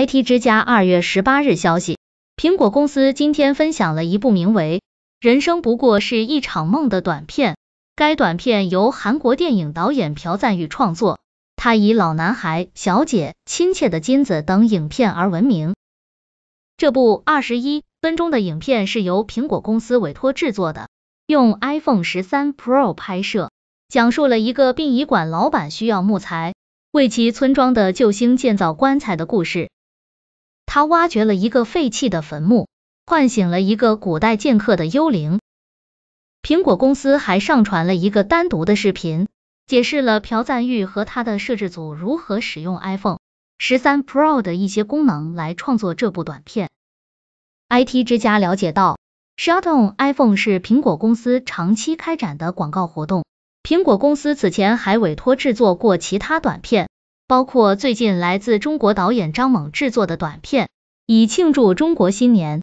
IT 之家二月十八日消息，苹果公司今天分享了一部名为《人生不过是一场梦》的短片。该短片由韩国电影导演朴赞玉创作，他以《老男孩》、《小姐》、《亲切的金子》等影片而闻名。这部二十一分钟的影片是由苹果公司委托制作的，用 iPhone 十三 Pro 拍摄，讲述了一个殡仪馆老板需要木材为其村庄的救星建造棺材的故事。他挖掘了一个废弃的坟墓，唤醒了一个古代剑客的幽灵。苹果公司还上传了一个单独的视频，解释了朴赞玉和他的摄制组如何使用 iPhone 十三 Pro 的一些功能来创作这部短片。IT 之家了解到，Shout on iPhone 是苹果公司长期开展的广告活动。苹果公司此前还委托制作过其他短片。包括最近来自中国导演张猛制作的短片，以庆祝中国新年。